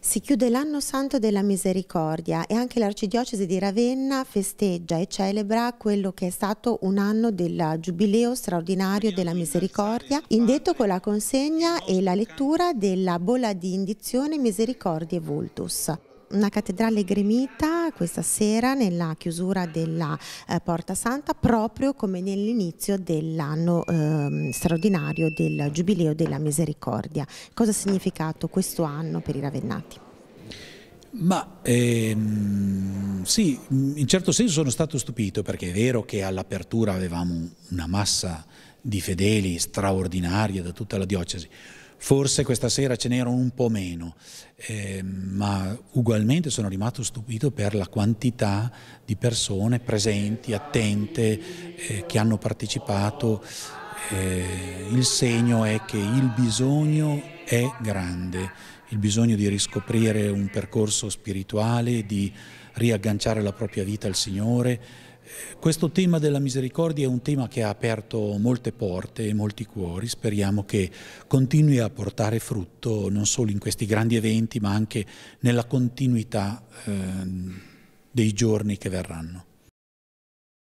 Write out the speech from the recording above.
Si chiude l'anno santo della misericordia e anche l'arcidiocesi di Ravenna festeggia e celebra quello che è stato un anno del giubileo straordinario della misericordia, indetto con la consegna e la lettura della bolla di indizione Misericordie Vultus una cattedrale gremita questa sera nella chiusura della eh, Porta Santa proprio come nell'inizio dell'anno eh, straordinario del Giubileo della Misericordia. Cosa ha significato questo anno per i Ravennati? Ma ehm, sì, mm, in certo senso sono stato stupito perché è vero che all'apertura avevamo una massa di fedeli straordinaria da tutta la diocesi, Forse questa sera ce n'erano un po' meno, eh, ma ugualmente sono rimasto stupito per la quantità di persone presenti, attente, eh, che hanno partecipato. Eh, il segno è che il bisogno è grande, il bisogno di riscoprire un percorso spirituale, di riagganciare la propria vita al Signore, questo tema della misericordia è un tema che ha aperto molte porte e molti cuori, speriamo che continui a portare frutto non solo in questi grandi eventi ma anche nella continuità eh, dei giorni che verranno.